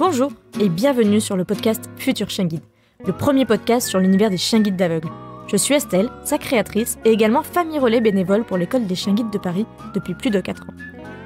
Bonjour et bienvenue sur le podcast Futur Chien Guide, le premier podcast sur l'univers des chiens guides d'aveugles. Je suis Estelle, sa créatrice et également famille relais bénévole pour l'école des chiens guides de Paris depuis plus de 4 ans.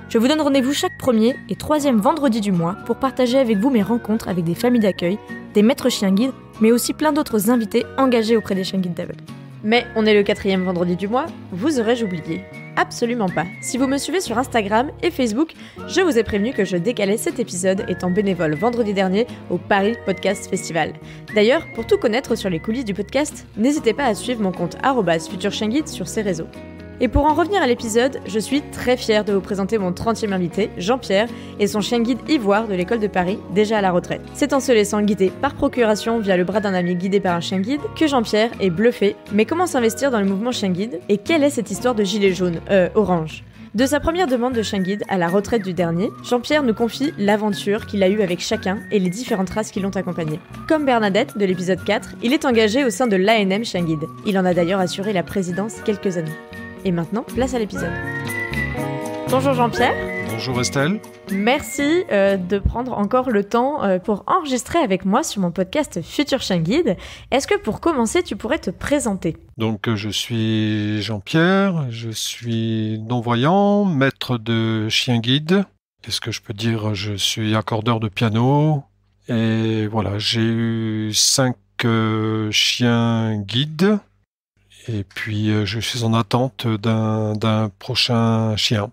Je vous donne rendez-vous chaque premier et troisième vendredi du mois pour partager avec vous mes rencontres avec des familles d'accueil, des maîtres chiens guides, mais aussi plein d'autres invités engagés auprès des chiens guides d'aveugles. Mais on est le quatrième vendredi du mois, vous aurais-je oublié absolument pas. Si vous me suivez sur Instagram et Facebook, je vous ai prévenu que je décalais cet épisode étant bénévole vendredi dernier au Paris Podcast Festival. D'ailleurs, pour tout connaître sur les coulisses du podcast, n'hésitez pas à suivre mon compte arrobas sur ces réseaux. Et pour en revenir à l'épisode, je suis très fière de vous présenter mon 30e invité, Jean-Pierre, et son chien guide Ivoire de l'école de Paris, déjà à la retraite. C'est en se laissant guider par procuration via le bras d'un ami guidé par un chien guide que Jean-Pierre est bluffé. Mais comment s'investir dans le mouvement chien guide Et quelle est cette histoire de gilet jaune, euh, orange de sa première demande de chien guide à la retraite du dernier, Jean-Pierre nous confie l'aventure qu'il a eue avec chacun et les différentes races qui l'ont accompagné. Comme Bernadette de l'épisode 4, il est engagé au sein de l'ANM Chien Guide. Il en a d'ailleurs assuré la présidence quelques années. Et maintenant, place à l'épisode. Bonjour Jean-Pierre. Bonjour Estelle. Merci euh, de prendre encore le temps euh, pour enregistrer avec moi sur mon podcast Future Chien Guide. Est-ce que pour commencer, tu pourrais te présenter Donc euh, je suis Jean-Pierre, je suis non-voyant, maître de chien guide. Qu'est-ce que je peux dire Je suis accordeur de piano. Et voilà, j'ai eu cinq chiens guides et puis, euh, je suis en attente d'un prochain chien.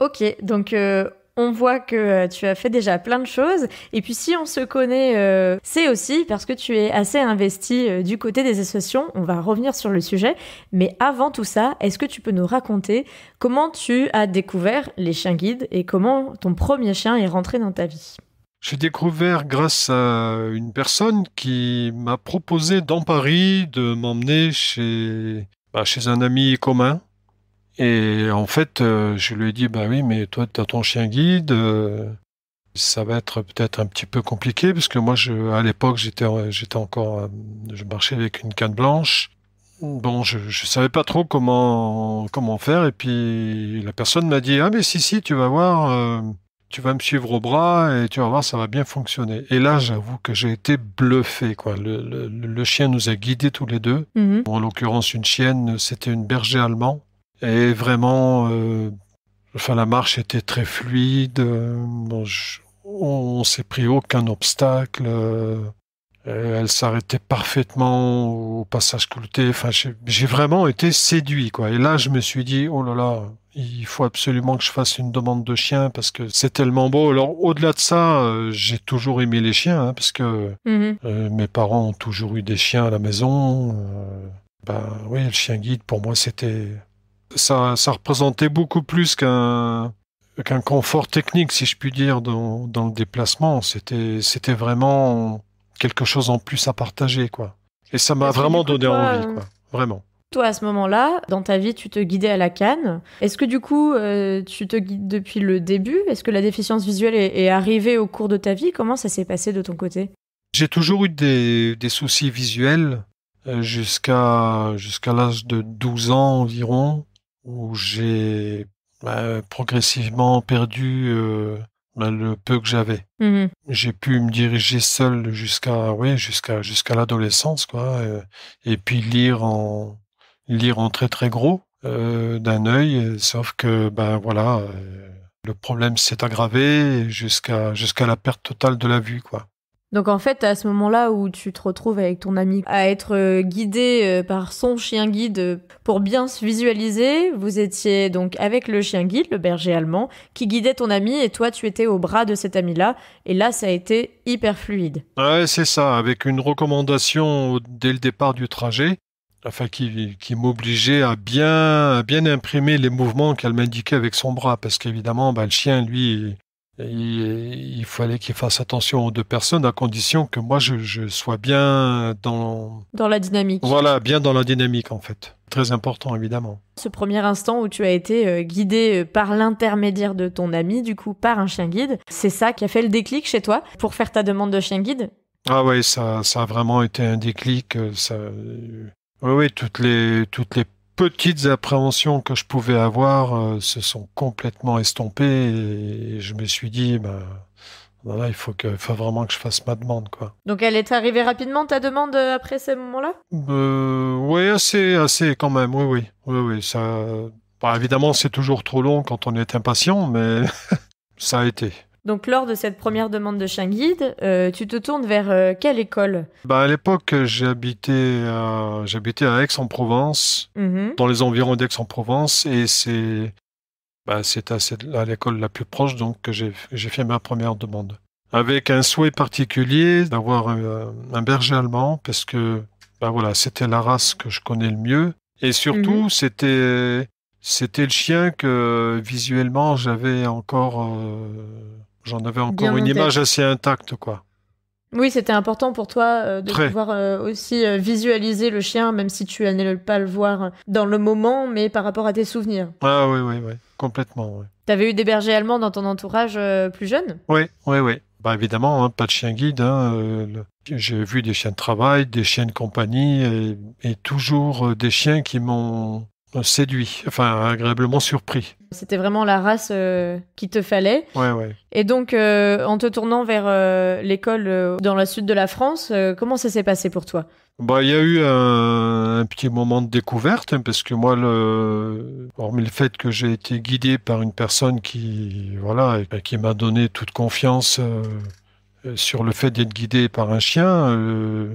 Ok, donc euh, on voit que euh, tu as fait déjà plein de choses. Et puis, si on se connaît, c'est aussi parce que tu es assez investi du côté des associations. On va revenir sur le sujet. Mais avant tout ça, est-ce que tu peux nous raconter comment tu as découvert les chiens guides et comment ton premier chien est rentré dans ta vie j'ai découvert grâce à une personne qui m'a proposé dans Paris de m'emmener chez, bah, chez un ami commun. Et en fait, euh, je lui ai dit, bah oui, mais toi, tu as ton chien guide, euh, ça va être peut-être un petit peu compliqué, parce que moi, je, à l'époque, j'étais, j'étais encore, euh, je marchais avec une canne blanche. Bon, je ne savais pas trop comment, comment faire, et puis la personne m'a dit, ah mais si, si, tu vas voir tu vas me suivre au bras et tu vas voir, ça va bien fonctionner. Et là, j'avoue que j'ai été bluffé. Quoi. Le, chien nous a guidés tous les deux. Mhm. en l'occurrence, une chienne, c'était une berger allemand. Et vraiment, euh, enfin, la marche était très fluide. on, s'est pris aucun obstacle. Euh, elle s'arrêtait parfaitement au passage clouté. Enfin, j'ai vraiment été séduit. Quoi. Et là, je me suis dit, oh là là, il faut absolument que je fasse une demande de chien parce que c'est tellement beau. Alors au-delà de ça, euh, j'ai toujours aimé les chiens hein, parce que mhm. euh, mes parents ont toujours eu des chiens à la maison. Euh, ben oui, le chien guide pour moi c'était ça, ça représentait beaucoup plus qu'un qu'un confort technique, si je puis dire, dans, dans le déplacement. C'était c'était vraiment quelque chose en plus à partager quoi. Et ça m'a vraiment donné envie quoi, vraiment. Toi, à ce moment-là, dans ta vie, tu te guidais à la canne. Est-ce que du coup, euh, tu te guides depuis le début Est-ce que la déficience visuelle est, arrivée au cours de ta vie Comment ça s'est passé de ton côté J'ai toujours eu des, des soucis visuels euh, jusqu'à jusqu'à l'âge de 12 ans environ, où j'ai bah, progressivement perdu euh, bah, le peu que j'avais. Mmh j'ai pu me diriger seul jusqu'à oui jusqu'à jusqu'à l'adolescence quoi, et puis lire en lire en très très gros euh, d'un œil, sauf que ben voilà, euh, le problème s'est aggravé jusqu'à jusqu'à la perte totale de la vue quoi. Donc en fait, à ce moment-là où tu te retrouves avec ton ami à être euh, guidé par son chien guide pour bien se visualiser, vous étiez donc avec le chien guide, le berger allemand, qui guidait ton ami et toi tu étais au bras de cet ami-là et là ça a été hyper fluide. Ouais, c'est ça, avec une recommandation dès le départ du trajet enfin qui, m'obligeait à bien, bien imprimer les mouvements qu'elle m'indiquait avec son bras, parce qu'évidemment, bah, le chien, lui, il, fallait qu'il fasse attention aux deux personnes, à condition que moi, je, sois bien dans... Dans la dynamique. Voilà, bien dans la dynamique, en fait. Très important, évidemment. Ce premier instant où tu as été euh, guidé euh, par l'intermédiaire de ton ami, du coup, par un chien guide, c'est ça qui a fait le déclic chez toi pour faire ta demande de chien guide ah oui, ça, ça a vraiment été un déclic. Euh, ça, oui, toutes les, toutes les petites appréhensions que je pouvais avoir euh, se sont complètement estompées et, je me suis dit, ben, il faut, que, vraiment que je fasse ma demande. Quoi. Donc elle est arrivée rapidement, ta demande, euh, après ce moment là euh, Oui, assez, assez quand même, oui, oui. oui, ça... Bah, évidemment, c'est toujours trop long quand on est impatient, mais ça a été. Donc lors de cette première demande de chien guide, euh, tu te tournes vers euh, quelle école bah, À l'époque, j'habitais à, à Aix-en-Provence, mhm. dans les environs d'Aix-en-Provence, et c'est bah, c'est à, l'école la plus proche donc que j'ai fait ma première demande. Avec un souhait particulier d'avoir euh, un, berger allemand, parce que bah, voilà, c'était la race que je connais le mieux. Et surtout, mhm. c'était c'était le chien que visuellement j'avais encore J'en avais encore une image assez intacte, quoi. Oui, c'était important pour toi euh, de pouvoir euh, aussi euh, visualiser le chien, même si tu n'allais pas le voir dans le moment, mais par rapport à tes souvenirs. Ah oui, oui, oui, complètement. Tu avais eu des bergers allemands dans ton entourage plus jeune Oui, oui, oui. Bah évidemment, hein, pas de chien guide. Hein, j'ai vu des chiens de travail, des chiens de compagnie, et toujours des chiens qui m'ont euh, séduit, enfin agréablement surpris. C'était vraiment la race euh, qui te fallait. Ouais, ouais. Et donc, euh, en te tournant vers l'école dans le sud de la France, comment ça s'est passé pour toi bah, il y a eu un, petit moment de découverte, hein, parce que moi, le, hormis le fait que j'ai été guidé par une personne qui, voilà, bah, qui m'a donné toute confiance sur le fait d'être guidé par un chien,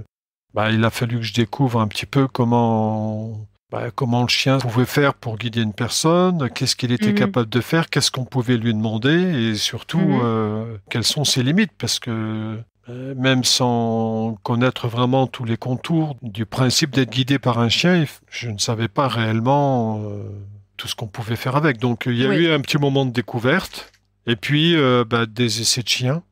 bah, il a fallu que je découvre un petit peu comment bah, comment le chien pouvait faire pour guider une personne, qu'est-ce qu'il était mhm. capable de faire, qu'est-ce qu'on pouvait lui demander et surtout mhm. euh, quelles sont ses limites parce que euh, même sans connaître vraiment tous les contours du principe d'être guidé par un chien, je ne savais pas réellement euh, tout ce qu'on pouvait faire avec. Donc il y a eu un petit moment de découverte et puis bah, des essais de chiens.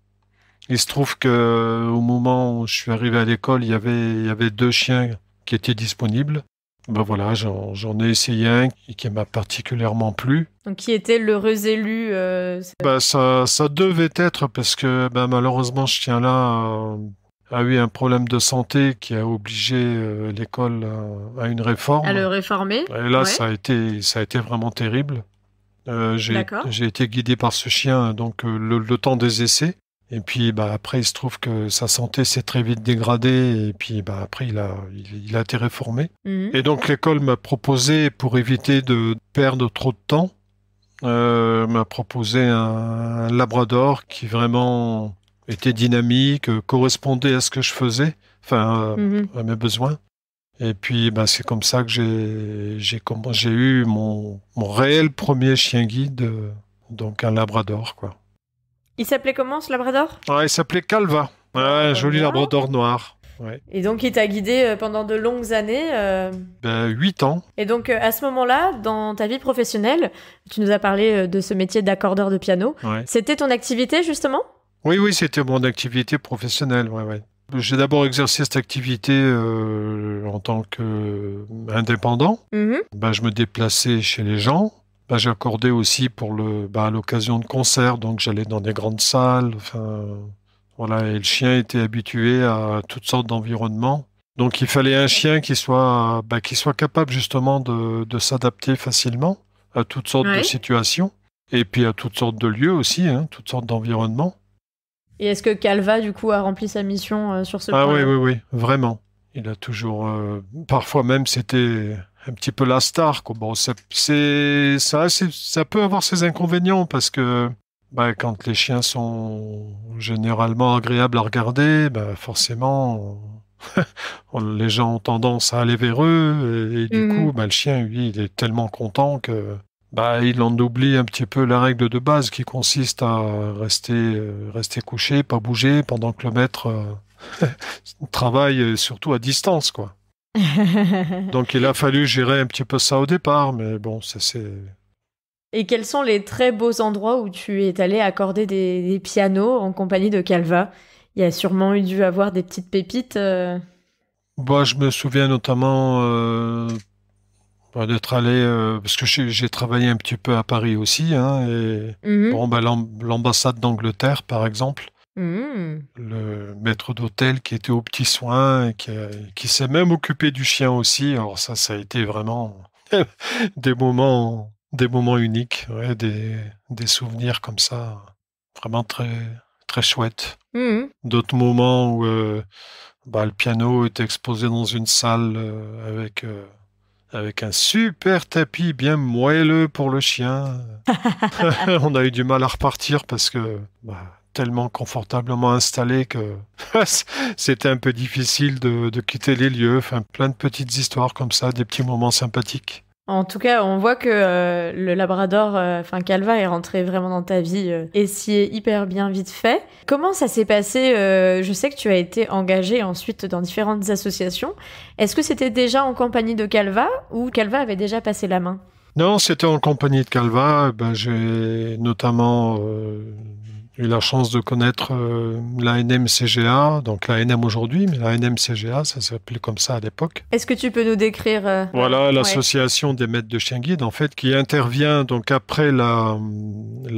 Il se trouve que au moment où je suis arrivé à l'école, il y avait deux chiens qui étaient disponibles. Ben voilà, j'en ai essayé un qui m'a particulièrement plu. Donc, qui était l'heureux élu euh, ben, ça, ça, devait être parce que ben, malheureusement, je tiens là a eu un problème de santé qui a obligé euh, l'école à, une réforme. À le réformer. Et là, ça, a été, ça a été vraiment terrible. Euh, j'ai été guidé par ce chien donc le temps des essais. Et puis bah, après, il se trouve que sa santé s'est très vite dégradée et puis bah, après, il a, il, a été réformé. Mhm. Et donc l'école m'a proposé, pour éviter de perdre trop de temps, euh, m'a proposé un, labrador qui vraiment était dynamique, euh, correspondait à ce que je faisais, enfin mhm. à mes besoins. Et puis bah, c'est comme ça que j'ai eu mon, réel premier chien guide, euh, donc un labrador. quoi. Il s'appelait comment ce labrador ah, Il s'appelait Calva. un joli labrador noir. Et donc, il t'a guidé euh, pendant de longues années euh ben, Huit 8 ans. Et donc, euh, à ce moment-là, dans ta vie professionnelle, tu nous as parlé de ce métier d'accordeur de piano. C'était ton activité, justement Oui, oui, c'était mon activité professionnelle. J'ai d'abord exercé cette activité en tant qu'indépendant. Mmh ben, je me déplaçais chez les gens. Bah, J'accordais aussi pour le, bah, à l'occasion de concerts, donc j'allais dans des grandes salles. Enfin, voilà, et le chien était habitué à toutes sortes d'environnements. Donc il fallait un chien qui soit, bah, qui soit capable justement de, de s'adapter facilement à toutes sortes de situations et puis à toutes sortes de lieux aussi, hein, toutes sortes d'environnements. Et est-ce que Calva du coup a rempli sa mission euh, sur ce point Ah oui, oui, oui, vraiment. Il a toujours, euh, parfois même c'était un petit peu la star. Bon, c'est ça, ça peut avoir ses inconvénients parce que bah, quand les chiens sont généralement agréables à regarder, bah, forcément, les gens ont tendance à aller vers eux et, du mmh. coup, bah, le chien, lui, il est tellement content que bah, il en oublie un petit peu la règle de base qui consiste à rester, euh, rester couché, pas bouger pendant que le maître euh, travaille euh, surtout à distance, quoi. Donc il a fallu gérer un petit peu ça au départ, mais bon, ça, c'est... Et quels sont les très beaux endroits où tu es allé accorder des, pianos en compagnie de Calva Il y a sûrement eu dû avoir des petites pépites. Euh. Bah, je me souviens notamment euh, bah, d'être allé, euh, parce que j'ai travaillé un petit peu à Paris aussi, hein, et mmh bah, l'ambassade d'Angleterre, par exemple. Mmh maître d'hôtel qui était au petit soin qui, euh, qui s'est même occupé du chien aussi. Alors ça, ça a été vraiment des moments, des moments uniques, des, des, souvenirs comme ça, vraiment très, très chouettes. Mmh. D'autres moments où euh, bah, le piano est exposé dans une salle euh, avec, avec un super tapis bien moelleux pour le chien. On a eu du mal à repartir parce que bah, tellement confortablement installé que c'était un peu difficile de, quitter les lieux. Enfin, plein de petites histoires comme ça, des petits moments sympathiques. En tout cas, on voit que euh, le Labrador, euh, enfin Calva, est rentré vraiment dans ta vie euh, et s'y est hyper bien vite fait. Comment ça s'est passé Je sais que tu as été engagé ensuite dans différentes associations. Est-ce que c'était déjà en compagnie de Calva ou Calva avait déjà passé la main non, c'était en compagnie de Calva. Ben, j'ai notamment, j'ai eu la chance de connaître euh, la l'ANM-CGA, donc l'ANM aujourd'hui, mais l'ANM-CGA, ça s'appelait comme ça à l'époque. Est-ce que tu peux nous décrire euh, Voilà, l'association des maîtres de chiens guides, en fait, qui intervient donc après la,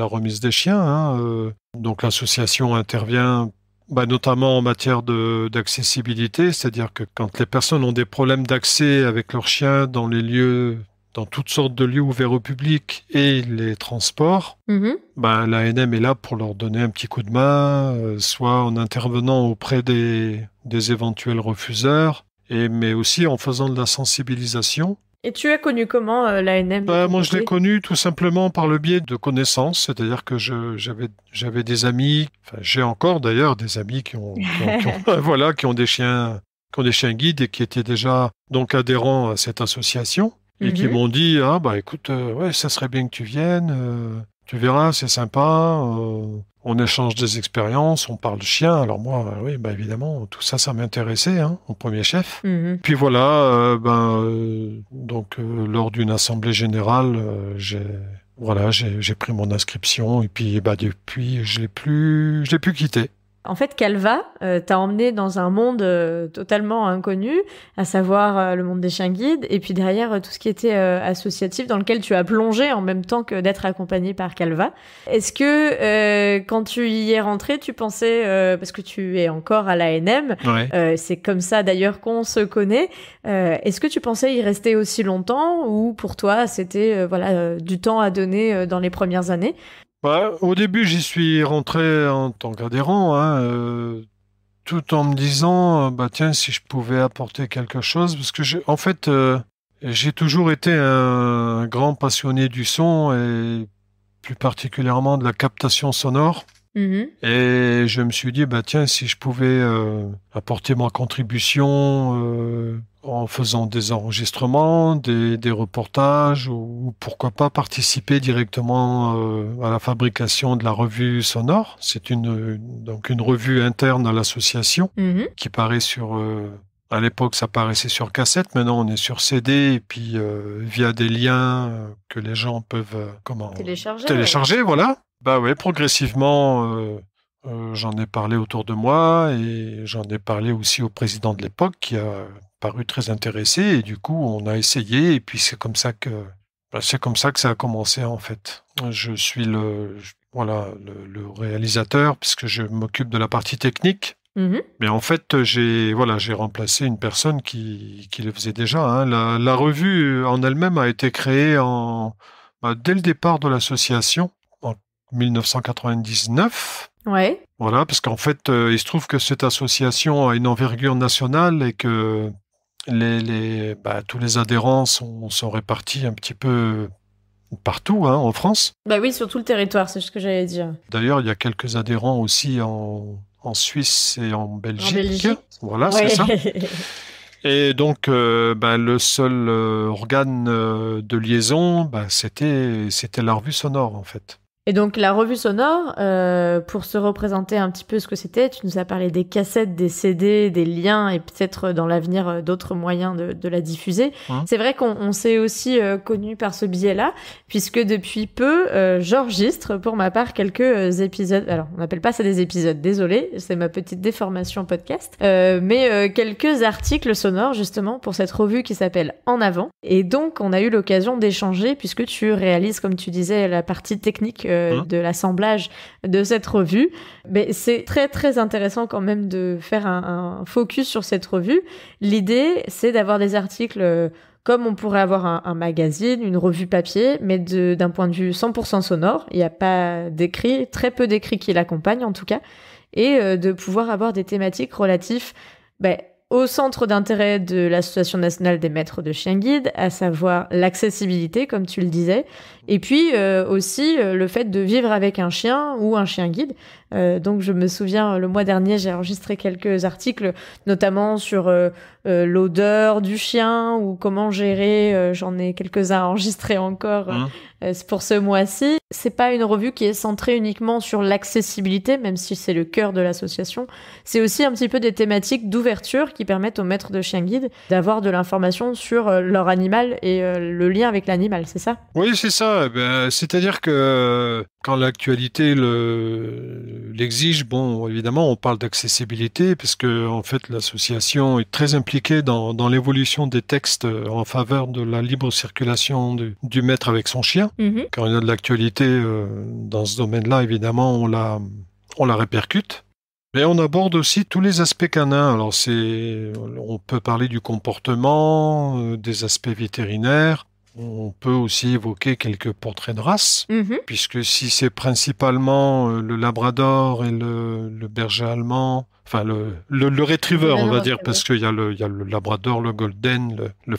remise des chiens. Hein, euh. donc l'association intervient bah, notamment en matière d'accessibilité, c'est-à-dire que quand les personnes ont des problèmes d'accès avec leurs chiens dans les lieux dans toutes sortes de lieux ouverts au public et les transports, mm-hmm. ben, bah, l'ANM est là pour leur donner un petit coup de main, euh, soit en intervenant auprès des, des éventuels refuseurs, et, mais aussi en faisant de la sensibilisation. Et tu as connu comment euh, l'ANM bah, Moi, je l'ai connu tout simplement par le biais de connaissances, c'est-à-dire que j'avais des amis, j'ai encore d'ailleurs des amis qui ont, voilà, qui ont des chiens qui ont des chiens guides et qui étaient déjà donc adhérents à cette association et qui mhm. m'ont dit ah bah écoute euh, ouais ça serait bien que tu viennes euh, tu verras c'est sympa euh, on échange des expériences on parle chien alors moi oui bah évidemment tout ça ça m'intéressait hein, en premier chef mhm. puis voilà ben donc lors d'une assemblée générale j'ai voilà, j'ai pris mon inscription et puis bah, depuis, je l'ai plus, je l'ai plus quitté. En fait, Calva euh, t'a emmené dans un monde euh, totalement inconnu, à savoir euh, le monde des chiens guides, et puis derrière tout ce qui était associatif dans lequel tu as plongé en même temps que d'être accompagné par Calva. Est-ce que quand tu y es rentré, tu pensais, parce que tu es encore à l'ANM, c'est comme ça d'ailleurs qu'on se connaît, est-ce que tu pensais y rester aussi longtemps ou pour toi c'était voilà du temps à donner dans les premières années au début, j'y suis rentré en tant qu'adhérent, hein, euh, tout en me disant, euh, bah tiens, si je pouvais apporter quelque chose, parce que en fait, euh, j'ai toujours été un grand passionné du son et plus particulièrement de la captation sonore. Mm-hmm. Et je me suis dit, bah tiens, si je pouvais apporter ma contribution, en faisant des enregistrements, des, reportages, ou, pourquoi pas participer directement euh, à la fabrication de la revue sonore. C'est une, donc une revue interne à l'association mm-hmm. qui paraît sur... Euh, à l'époque, ça paraissait sur cassette. Maintenant, on est sur CD et puis euh, via des liens que les gens peuvent comment télécharger. voilà. Bah oui progressivement, j'en ai parlé autour de moi et j'en ai parlé aussi au président de l'époque qui a paru très intéressé et du coup on a essayé et puis c'est comme ça que bah, c'est comme ça que ça a commencé en fait. Je suis le voilà le, réalisateur puisque je m'occupe de la partie technique. Mmh Mais en fait, j'ai voilà, j'ai remplacé une personne qui, qui le faisait déjà. Hein. La, revue en elle-même a été créée en, bah, dès le départ de l'association en 1999. Ouais. Voilà, parce qu'en fait, euh, il se trouve que cette association a une envergure nationale et que les, bah, tous les adhérents sont, répartis un petit peu partout hein, en France. Bah oui, sur tout le territoire, c'est ce que j'allais dire. D'ailleurs, il y a quelques adhérents aussi en, Suisse et en Belgique. Voilà, c'est ça. Et donc, euh, bah, le seul euh, organe euh, de liaison, c'était la revue sonore, en fait. Et donc la revue sonore, euh, pour se représenter un petit peu ce que c'était, tu nous as parlé des cassettes, des CD, des liens et peut-être euh, dans l'avenir euh, d'autres moyens de, de, la diffuser. c'est vrai qu'on s'est aussi euh, connu par ce biais-là, puisque depuis peu, euh, j'enregistre pour ma part quelques euh, épisodes. Alors on n'appelle pas ça des épisodes, désolé, c'est ma petite déformation podcast, mais quelques articles sonores justement pour cette revue qui s'appelle En avant. Et donc on a eu l'occasion d'échanger puisque tu réalises, comme tu disais, la partie technique euh, hein de l'assemblage de cette revue. Mais c'est très très intéressant quand même de faire un, focus sur cette revue. L'idée, c'est d'avoir des articles euh, comme on pourrait avoir un, magazine, une revue papier, mais d'un point de vue 100% sonore. Il n'y a pas d'écrit, très peu d'écrit qui l'accompagne en tout cas, et euh, de pouvoir avoir des thématiques relatives ben, au centre d'intérêt de l'Association nationale des maîtres de chiens guides, à savoir l'accessibilité, comme tu le disais, et puis euh, aussi euh, le fait de vivre avec un chien ou un chien guide, euh, donc je me souviens, le mois dernier, j'ai enregistré quelques articles, notamment sur euh, euh, l'odeur du chien ou comment gérer. J'en ai quelques-uns enregistrés encore hein pour ce mois-ci. C'est pas une revue qui est centrée uniquement sur l'accessibilité, même si c'est le cœur de l'association. C'est aussi un petit peu des thématiques d'ouverture qui permettent aux maîtres de chiens guides d'avoir de l'information sur leur animal et le lien avec l'animal, c'est ça Oui, c'est ça. Eh ben, c'est-à-dire que quand l'actualité le l'exige, bon, évidemment, on parle d'accessibilité parce que en fait l'association est très impliquée dans, dans l'évolution des textes euh, en faveur de la libre circulation du, maître avec son chien. Mm-hmm. Quand il y a de l'actualité euh, dans ce domaine-là, évidemment, on la, on la répercute. Mais on aborde aussi tous les aspects canins. Alors c'est, on peut parler du comportement, euh, des aspects vétérinaires, on peut aussi évoquer quelques portraits de race, mhm. puisque si c'est principalement euh, le Labrador et le berger allemand, enfin le, le, retriever, on va dire, parce qu'il y a le, il y a le labrador, le golden, le, le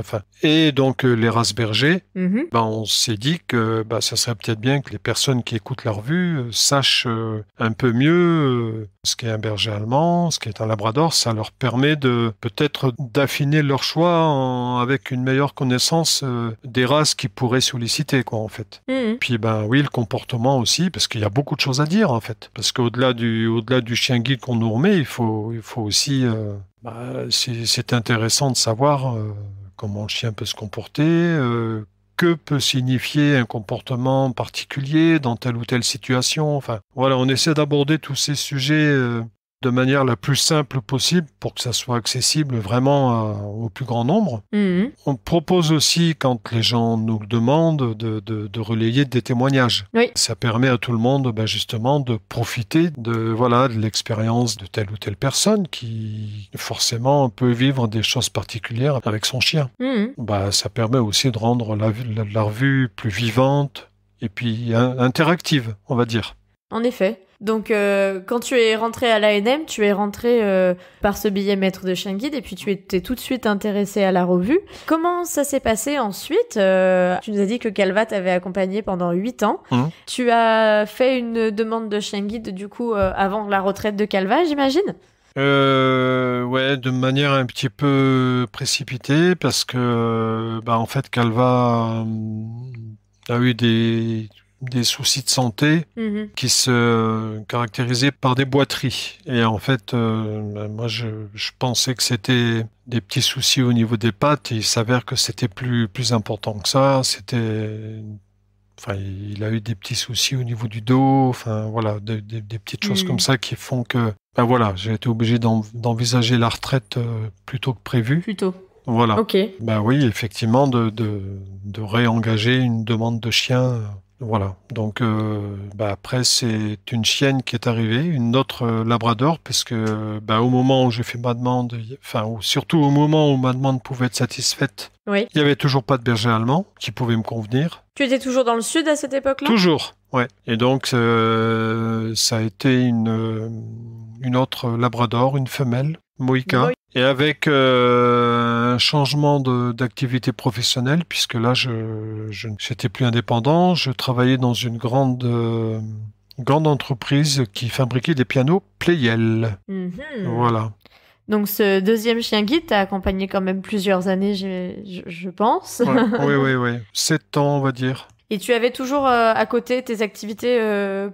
enfin, et donc euh, les races bergers. Mm-hmm. ben, on s'est dit que ben, ça serait peut-être bien que les personnes qui écoutent la revue euh, sachent euh, un peu mieux ce qu'est un berger allemand, ce qu'est un labrador. Ça leur permet de peut-être d'affiner leur choix avec une meilleure connaissance des races qu'ils pourraient solliciter, quoi, en fait. Mm-hmm. Puis ben oui, le comportement aussi, parce qu'il y a beaucoup de choses à dire, en fait, parce qu'au-delà du, au-delà du chien guide qu'on mais il faut, il faut aussi. Euh, bah, c'est intéressant de savoir euh, comment le chien peut se comporter, euh, que peut signifier un comportement particulier dans telle ou telle situation. Enfin, voilà, on essaie d'aborder tous ces sujets de manière la plus simple possible pour que ça soit accessible vraiment euh, au plus grand nombre. Mhm. On propose aussi, quand les gens nous demandent, de, relayer des témoignages. Ça permet à tout le monde ben justement de profiter de voilà de l'expérience de telle ou telle personne qui forcément peut vivre des choses particulières avec son chien. Mhm. Bah, ça permet aussi de rendre la, la, la revue plus vivante et puis interactive, on va dire. En effet. Donc euh, quand tu es rentré à l'ANM, tu es rentré euh, par ce billet maître de chien et puis tu étais tout de suite intéressé à la revue. Comment ça s'est passé ensuite euh, Tu nous as dit que Calva t'avait accompagné pendant 8 ans. Mmh. Tu as fait une demande de chien du coup avant la retraite de Calva, j'imagine euh, ouais, de manière un petit peu précipitée parce que, bah, en fait, Calva a eu des des soucis de santé mhm. qui se caractérisaient par des boiteries. Et en fait, euh, ben, moi, je, pensais que c'était des petits soucis au niveau des pattes. il s'avère que c'était plus, plus important que ça. C'était. Enfin, il a eu des petits soucis au niveau du dos, enfin voilà, des, petites choses mhm. comme ça qui font que, ben voilà, j'ai été obligé d'envisager la retraite euh, plutôt que prévu. Plutôt. Voilà. Ok. Ben oui, effectivement, de réengager une demande de chien euh, voilà, donc euh, bah, après c'est une chienne qui est arrivée, une autre euh, labrador, parce que bah, au moment où j'ai fait ma demande, enfin surtout au moment où ma demande pouvait être satisfaite, il n'y avait toujours pas de berger allemand qui pouvait me convenir. Tu étais toujours dans le sud à cette époque-là Toujours, ouais. Et donc euh, ça a été une, une autre labrador, une femelle, Moïka. Et avec euh, un changement d'activité professionnelle, puisque là, je, n'étais plus indépendant, je travaillais dans une grande euh, grande entreprise qui fabriquait des pianos Playel. Mhm. Voilà. Donc ce deuxième chien guide t'a accompagné quand même plusieurs années, je, pense. oui, oui, oui. Sept ans, on va dire. Et tu avais toujours euh, à côté tes activités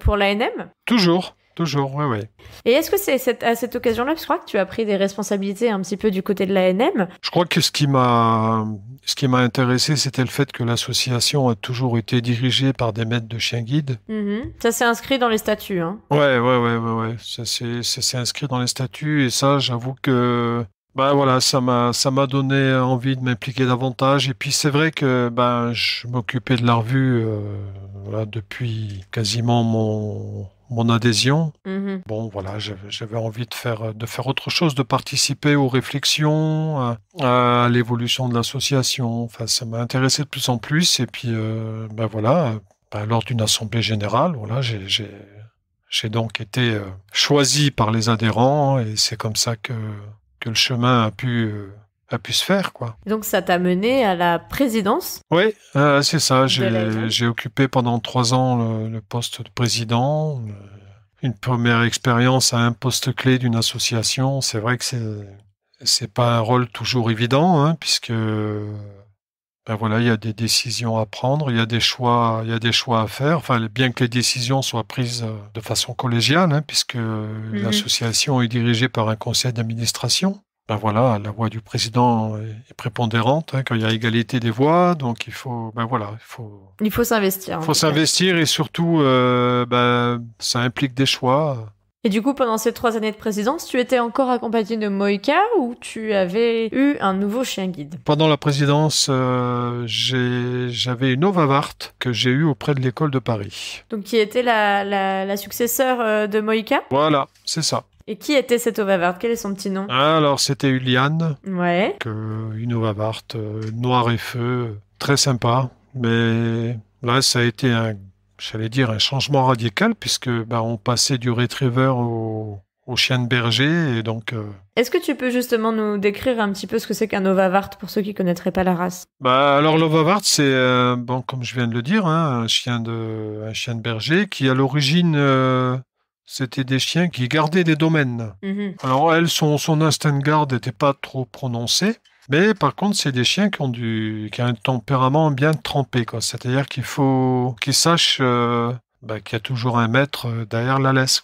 pour l'ANM Toujours. Toujours, oui, oui. Et est-ce que c'est à cette occasion-là, que je crois que tu as pris des responsabilités un petit peu du côté de l'ANM Je crois que ce qui m'a, ce qui m'a intéressé, c'était le fait que l'association a toujours été dirigée par des maîtres de chiens guides. Mm-hmm. Ça s'est inscrit dans les statuts. Hein. Ouais, ouais, ouais, ouais, Ça s'est inscrit dans les statuts et ça, j'avoue que ben voilà, ça m'a ça m'a donné envie de m'impliquer davantage. Et puis c'est vrai que ben je m'occupais de la revue euh, voilà, depuis quasiment mon mon adhésion. Mm-hmm. Bon, voilà, j'avais envie de faire, de faire autre chose, de participer aux réflexions, euh, à, l'évolution de l'association. Enfin, ça m'a intéressé de plus en plus. Et puis, euh, ben voilà, ben lors d'une assemblée générale, voilà, j'ai donc été euh, choisi par les adhérents et c'est comme ça que, que le chemin a pu a pu faire. Quoi. Donc ça t'a mené à la présidence Oui, euh, c'est ça. J'ai occupé pendant trois ans le, poste de président. Euh, une première expérience à un poste clé d'une association. C'est vrai que c'est pas un rôle toujours évident, hein, puisque ben voilà, il y a des décisions à prendre, il y a des choix, il y a des choix à faire. Enfin, bien que les décisions soient prises euh, de façon collégiale, hein, puisque mhm. l'association est dirigée par un conseil d'administration. Ben voilà, la voix du président est prépondérante hein, quand il y a égalité des voix, donc il faut, ben voilà, il faut. Il faut s'investir. Il faut s'investir et surtout, euh, ben, ça implique des choix. Et du coup, pendant ces trois années de présidence, tu étais encore accompagné de Moïka ou tu avais eu un nouveau chien guide Pendant la présidence, euh, j'avais une Ovavart que j'ai eue auprès de l'école de Paris. Donc qui était la, la, la successeur euh, de Moïka Voilà, c'est ça. Et qui était cette Ovavart Quel est son petit nom Alors, c'était Uliane. Ouais. une Ovavart euh, noir noire et feu, très sympa. Mais là, ça a été un, j'allais dire, un changement radical puisque bah, on passait du retriever au, chien de berger et donc. Euh, Est-ce que tu peux justement nous décrire un petit peu ce que c'est qu'un Ovavart pour ceux qui connaîtraient pas la race Bah alors l'Ovavart c'est euh, bon comme je viens de le dire hein, un chien de un chien berger qui à l'origine c'était des chiens qui gardaient des domaines. Mm-hmm. Alors, elle, son, son instinct de garde n'était pas trop prononcé. Mais par contre, c'est des chiens qui ont, qui ont un tempérament bien trempé. C'est-à-dire qu'il faut qu'ils sachent euh, bah, qu'il y a toujours un maître euh, derrière la laisse.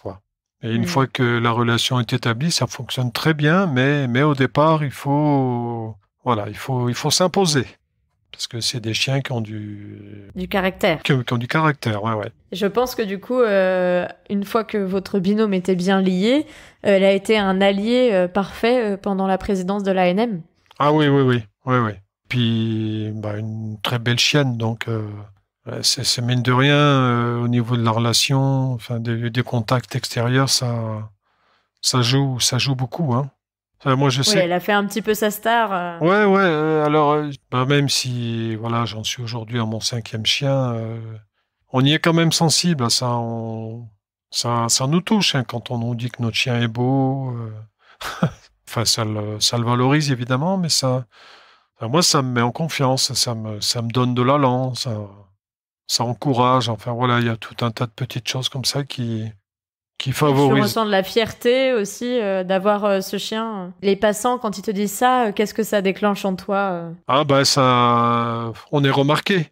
Et une mm. fois que la relation est établie, ça fonctionne très bien, mais, mais au départ, il faut, voilà, il faut, il faut s'imposer. Parce que c'est des chiens qui ont du... Du caractère. Qui, ont du caractère, ouais, ouais. Je pense que du coup, euh, une fois que votre binôme était bien lié, euh, elle a été un allié euh, parfait pendant la présidence de l'ANM. Ah oui, oui, oui. oui, oui. Puis, bah, une très belle chienne, donc... C'est mine de rien, au niveau de la relation, enfin, des, des contacts extérieurs, ça, ça, joue, ça joue beaucoup. Hein je oui, elle a fait un petit peu sa star. Euh. Ouais, ouais. Euh, alors, euh, bah, même si voilà, j'en suis aujourd'hui à mon cinquième chien, on y est quand même sensible à hein, ça. Ça, ça nous touche hein, quand on nous dit que notre chien est beau. enfin, ça le, valorise évidemment, mais ça, moi, ça me met en confiance, ça me, ça me donne de l'allant, ça encourage. Enfin, voilà, il y a tout un tas de petites choses comme ça qui, qui favorise. ressens de la fierté aussi euh, d'avoir euh, ce chien. Les passants, quand ils te disent ça, euh, qu'est-ce que ça déclenche en toi Ah bah ça, on est remarqué,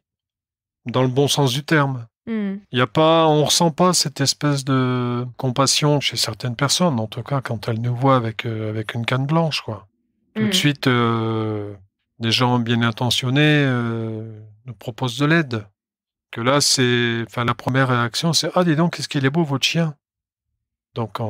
dans le bon sens du terme. On hmm. Y a pas, on ressent pas cette espèce de compassion chez certaines personnes, en tout cas quand elles nous voient avec avec une canne blanche, quoi. Tout de hmm. suite, des gens bien intentionnés nous proposent de l'aide. Que là, c'est, enfin, la première réaction, c'est ah dis donc, qu'est-ce qu'il est beau votre chien. Donc euh,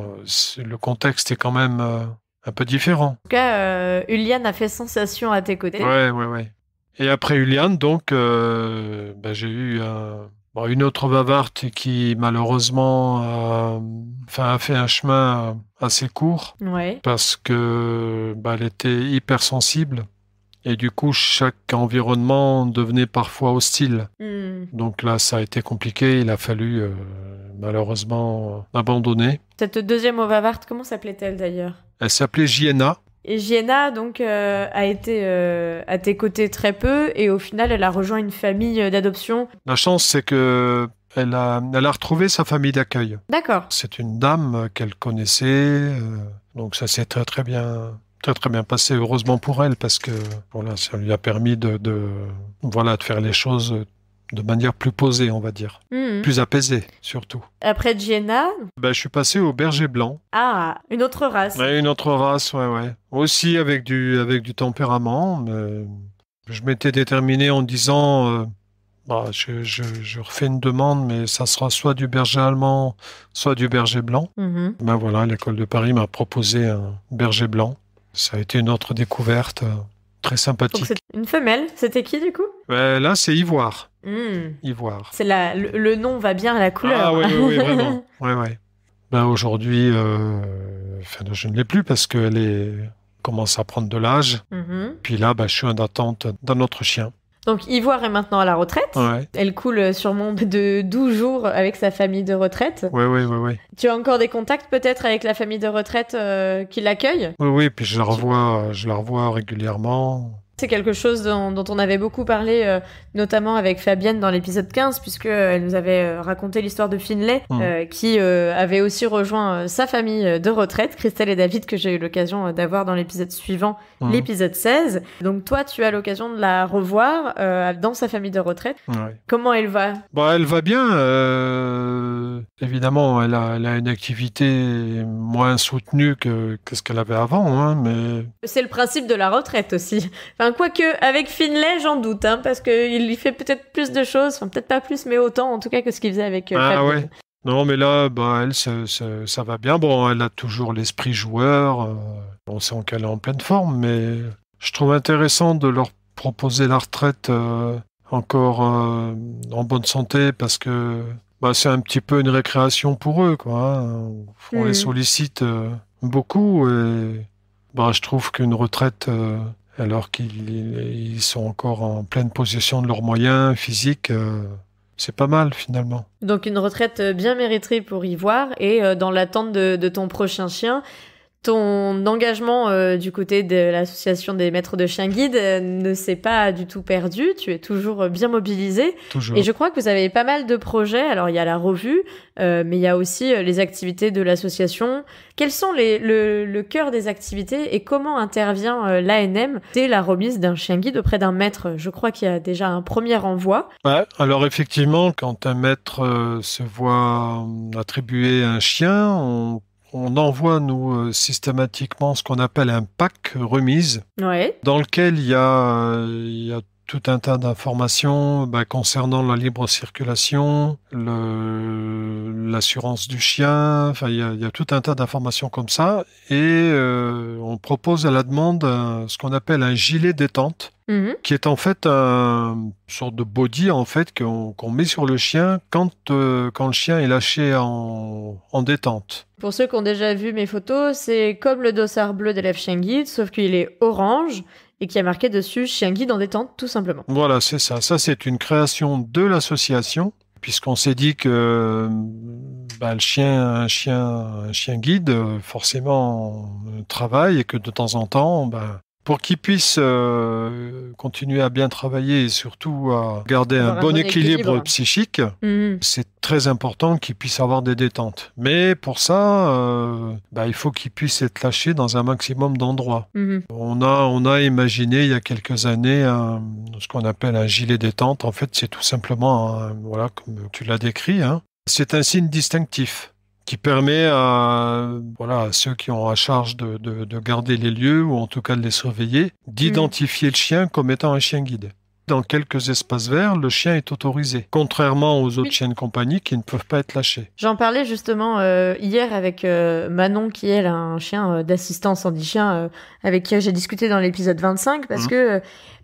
le contexte est quand même euh, un peu différent. En tout cas, euh, Uliane a fait sensation à tes côtés. Ouais, ouais, ouais. Et après Uliane, donc, ben, j'ai eu une autre bavarde qui malheureusement a fait un chemin assez court parce que ben, elle était hypersensible et du coup, chaque environnement devenait parfois hostile. Hmm. Donc là, ça a été compliqué. Il a fallu euh, malheureusement abandonner. Cette deuxième Ovavart, comment s'appelait-elle d'ailleurs Elle s'appelait Jiena. Et Jienna, donc, euh, a été euh, à tes côtés très peu et au final, elle a rejoint une famille d'adoption. La chance, c'est que elle a, elle a retrouvé sa famille d'accueil. D'accord. C'est une dame qu'elle connaissait, donc ça s'est très très bien très très bien passé, heureusement pour elle, parce que voilà, ça lui a permis de, de voilà, de faire les choses de manière plus posée, on va dire. Mhm. Plus apaisée, surtout. Après Jenna ben, Je suis passé au berger blanc. Ah, une autre race. une autre race, ouais, ouais. Aussi avec du, avec du tempérament. Mais je m'étais déterminé en disant euh, bah, je, je, refais une demande, mais ça sera soit du berger allemand, soit du berger blanc. Mhm. Ben voilà, l'école de Paris m'a proposé un berger blanc. Ça a été une autre découverte euh, très sympathique. une femelle, c'était qui du coup euh, Là, c'est Ivoire. Hmm. Ivoire. C'est la, le, nom va bien à la couleur. Ah oui, oui, oui vraiment. Ben, aujourd'hui, euh, je ne l'ai plus parce qu'elle commence à prendre de l'âge. Mhm. Puis là, ben, je suis en attente d'un autre chien. Donc Ivoire est maintenant à la retraite. Elle coule sûrement de 12 jours avec sa famille de retraite. Oui, oui, oui. Ouais. Tu as encore des contacts peut-être avec la famille de retraite euh, qui l'accueille Oui, oui, puis je la revois, euh, je la revois régulièrement. C'est quelque chose dont, on avait beaucoup parlé, euh, notamment avec Fabienne dans l'épisode 15, puisqu'elle euh, nous avait euh, raconté l'histoire de Finlay, mmh. qui avait aussi rejoint sa famille de retraite, Christelle et David, que j'ai eu l'occasion d'avoir dans l'épisode suivant, mmh. l'épisode 16. Donc toi, tu as l'occasion de la revoir dans sa famille de retraite. Comment elle va bah, Elle va bien Évidemment, elle a, une activité moins soutenue que, ce qu'elle avait avant, hein, mais... C'est le principe de la retraite aussi. Enfin, quoique, avec Finlay, j'en doute, hein, parce qu'il y fait peut-être plus de choses, enfin peut-être pas plus, mais autant en tout cas que ce qu'il faisait avec... Euh, ah ouais Non, mais là, bah, elle, ça, va bien. Bon, elle a toujours l'esprit joueur, euh, on sent qu'elle est en pleine forme, mais je trouve intéressant de leur proposer la retraite euh, encore en bonne santé, parce que bah, c'est un petit peu une récréation pour eux, quoi. Hein. On, les hmm. sollicite euh, beaucoup et bah, je trouve qu'une retraite, euh, alors qu'ils sont encore en pleine possession de leurs moyens physiques, euh, c'est pas mal finalement. Donc une retraite bien méritée pour y voir et dans l'attente de ton prochain chien ton engagement euh, du côté de l'association des maîtres de chiens guides euh, ne s'est pas du tout perdu. Tu es toujours bien mobilisé. Et je crois que vous avez pas mal de projets. Alors il y a la revue, euh, mais il y a aussi les activités de l'association. Quels sont le, cœur des activités et comment intervient l'ANM dès la remise d'un chien guide auprès d'un maître Je crois qu'il y a déjà un premier envoi. Ouais, alors effectivement, quand un maître se voit hum, attribuer un chien, on on envoie, nous, euh, systématiquement ce qu'on appelle un pack remise, dans lequel il a, euh, il y a tout un tas d'informations bah, concernant la libre circulation, l'assurance du chien, enfin il y a, tout un tas d'informations comme ça. Et euh, on propose à la demande ce qu'on appelle un gilet détente, mhm. qui est en fait une sorte de body en fait qu'on met sur le chien quand, euh, quand le chien est lâché en, détente. Pour ceux qui ont déjà vu mes photos, c'est comme le dossard bleu d'Elève guide, sauf qu'il est orange et qui a marqué dessus Chien guide en détente, tout simplement. Voilà, c'est ça. Ça, c'est une création de l'association, puisqu'on s'est dit que bah, le chien, un chien, chien guide, euh, forcément, euh, travaille et que de temps en temps, bah, pour qu'ils puissent euh, continuer à bien travailler et surtout à garder un, bon, équilibre, psychique, mhm. c'est très important qu'ils puissent avoir des détentes. Mais pour ça, euh, bah, il faut qu'ils puissent être lâchés dans un maximum d'endroits. Mhm. On, a, imaginé il y a quelques années ce qu'on appelle un gilet détente. En fait, c'est tout simplement, voilà, comme tu l'as décrit, hein. c'est un signe distinctif qui permet à, ceux qui ont à charge de, garder les lieux ou en tout cas de les surveiller mm. d'identifier le chien comme étant un chien guide dans quelques espaces verts, le chien est autorisé, contrairement aux autres chiens de compagnie qui ne peuvent pas être lâchés. J'en parlais justement euh, hier avec euh, Manon, qui est un chien euh, d'assistance handichien, avec qui j'ai discuté dans l'épisode 25, parce mmh. que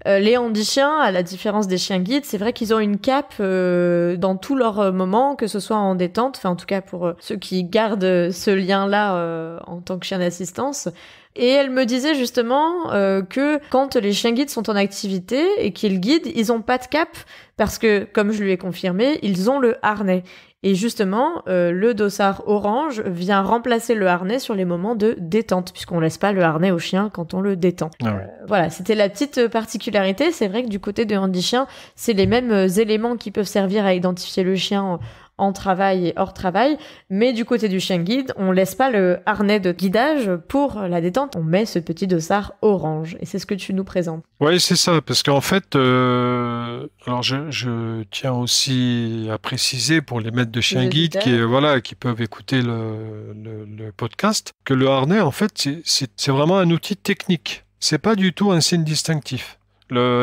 les handichiens, à la différence des chiens guides, c'est vrai qu'ils ont une cape dans tous leurs moments, que ce soit en détente, enfin en tout cas pour ceux qui gardent ce lien-là en tant que chien d'assistance. Et elle me disait justement euh, que quand les chiens guides sont en activité et qu'ils guident, ils n'ont pas de cap parce que, comme je lui ai confirmé, ils ont le harnais. Et justement, euh, le dossard orange vient remplacer le harnais sur les moments de détente, puisqu'on ne laisse pas le harnais au chien quand on le détend. Ah euh, voilà, c'était la petite particularité. C'est vrai que du côté de Handy Chien, c'est les mêmes éléments qui peuvent servir à identifier le chien en travail et hors travail. Mais du côté du chien guide, on laisse pas le harnais de guidage pour la détente. On met ce petit dossard orange. Et c'est ce que tu nous présentes. Oui, c'est ça. Parce qu'en fait, euh, alors je, tiens aussi à préciser pour les maîtres de chien guide qui, voilà, qui peuvent écouter le, le podcast que le harnais, en fait, c'est vraiment un outil technique. C'est pas du tout un signe distinctif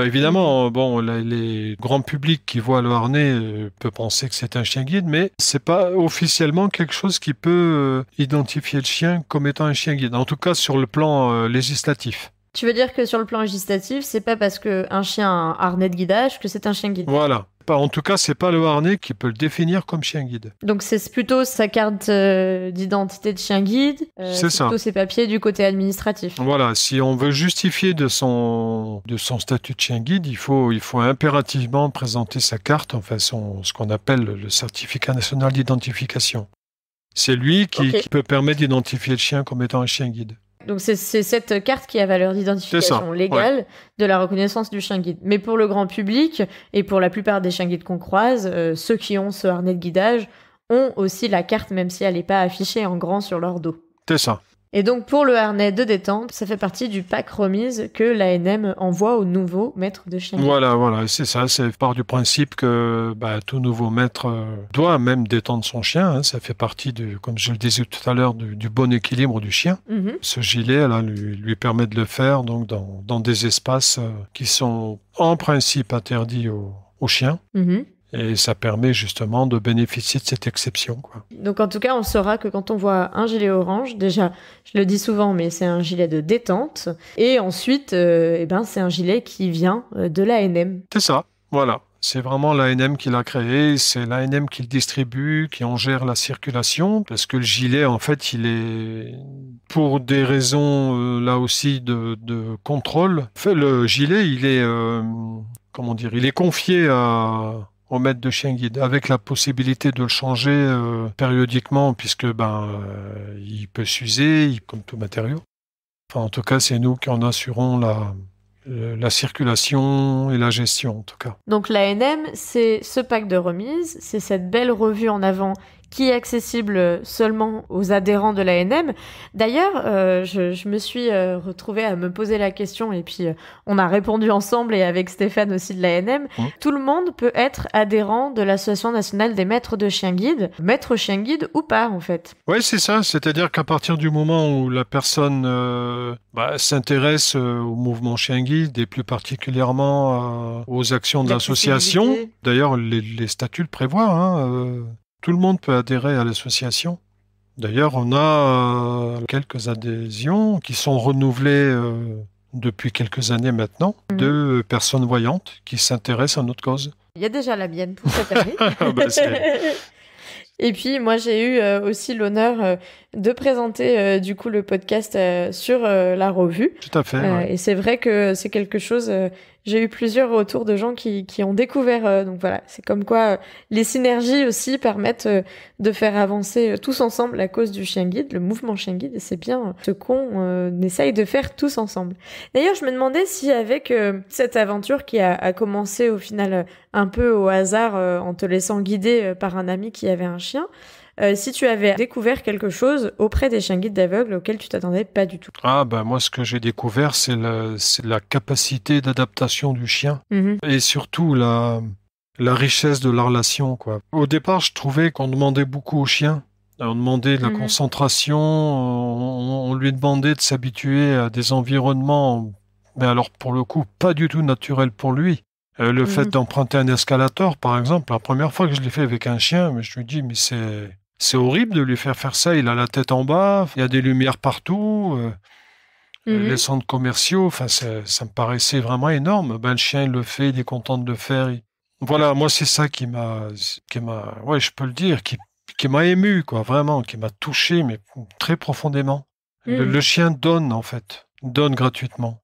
évidemment, bon, les grands publics qui voient le harnais peut peuvent penser que c'est un chien guide, mais c'est pas officiellement quelque chose qui peut euh, identifier le chien comme étant un chien guide. En tout cas, sur le plan euh, législatif. Tu veux dire que sur le plan législatif, c'est pas parce qu'un chien a un harnais de guidage que c'est un chien guide. Voilà. En tout cas, c'est pas le harnais qui peut le définir comme chien guide. Donc c'est plutôt sa carte euh, d'identité de chien guide. Euh, plutôt ses papiers du côté administratif. Voilà. Si on veut justifier de son de son statut de chien guide, il faut il faut impérativement présenter sa carte, enfin ce qu'on appelle le certificat national d'identification. C'est lui qui peut permettre d'identifier le chien comme étant un chien guide. Donc c'est cette carte qui a valeur d'identification légale de la reconnaissance du chien guide. Mais pour le grand public et pour la plupart des chiens guides qu'on croise, euh, ceux qui ont ce harnais de guidage ont aussi la carte, même si elle n'est pas affichée en grand sur leur dos. C'est ça. Et donc pour le harnais de détente, ça fait partie du pack remise que l'ANM envoie au nouveau maître de chien. Voilà, voilà, c'est ça. C'est part du principe que bah, tout nouveau maître euh, doit même détendre son chien. Hein. Ça fait partie, comme je le disais tout à l'heure, du, bon équilibre du chien. Mhm. Ce gilet là, lui, permet de le faire donc dans, des espaces euh, qui sont en principe interdits aux au chiens. Mhm. Et ça permet justement de bénéficier de cette exception. Quoi. Donc en tout cas, on saura que quand on voit un gilet orange, déjà, je le dis souvent, mais c'est un gilet de détente. Et ensuite, euh, eh ben, c'est un gilet qui vient euh, de l'ANM. C'est ça, voilà. C'est vraiment l'ANM qui l'a créé, c'est l'ANM qui le distribue, qui en gère la circulation, parce que le gilet, en fait, il est, pour des raisons, euh, là aussi, de, de contrôle, fait, le gilet, il est, comment dire, il est confié à, au maître de chien guide, avec la possibilité de le changer euh, périodiquement, puisque ben euh, il peut s'user, comme tout matériau. Enfin, en tout cas, c'est nous qui en assurons la, euh, la circulation et la gestion, en tout cas. Donc l'ANM, c'est ce pack de remise, c'est cette belle revue en avant qui est accessible euh, seulement aux adhérents de l'ANM. D'ailleurs, euh, je, me suis retrouvé retrouvée à me poser la question et puis euh, on a répondu ensemble et avec Stéphane aussi de l'ANM. Tout le monde peut être adhérent de l'Association nationale des maîtres de chiens guides, maître chien guide ou pas en fait. Oui, c'est ça. C'est-à-dire qu'à partir du moment où la personne bah, s'intéresse au mouvement chien guide et plus particulièrement aux actions de l'association, d'ailleurs les, statuts le prévoient. Hein, tout le monde peut adhérer à l'association. D'ailleurs, on a euh, quelques adhésions qui sont renouvelées euh, depuis quelques années maintenant mmh. de personnes voyantes qui s'intéressent à notre cause. Il y a déjà la mienne pour cette année. Ah, bah, Et puis moi j'ai eu euh, aussi l'honneur de présenter euh, du coup le podcast euh, sur euh, la revue. Tout à fait. Et c'est vrai que c'est quelque chose. j'ai eu plusieurs retours de gens qui, qui ont découvert. donc voilà, c'est comme quoi les synergies aussi permettent de faire avancer tous ensemble la cause du chien guide, le mouvement chien guide. Et c'est bien ce qu'on essaye de faire tous ensemble. D'ailleurs, je me demandais si avec cette aventure qui a, commencé au final un peu au hasard en te laissant guider par un ami qui avait un chien. Euh, si tu avais découvert quelque chose auprès des chiens guides d'aveugles auxquels tu t'attendais pas du tout. Ah ben moi ce que j'ai découvert c'est la, capacité d'adaptation du chien mhm. et surtout la, richesse de la relation quoi. Au départ je trouvais qu'on demandait beaucoup au chien. on demandait de la mhm. concentration, on, lui demandait de s'habituer à des environnements, mais alors pour le coup, pas du tout naturels pour lui. Euh, le fait mhm. d'emprunter un escalator, par exemple, la première fois que je l'ai fait avec un chien, mais je me dis, mais c'est c'est horrible de lui faire faire ça. Il a la tête en bas, il y a des lumières partout. Euh, mhm. Les centres commerciaux, enfin, ça, me paraissait vraiment énorme. Ben, le chien, le fait, il est content de le faire. Voilà, moi, c'est ça qui m'a, qui m'a, ouais, je peux le dire, qui, qui m'a ému, quoi, vraiment, qui m'a touché, mais très profondément. le, mhm. chien donne, en fait, donne gratuitement.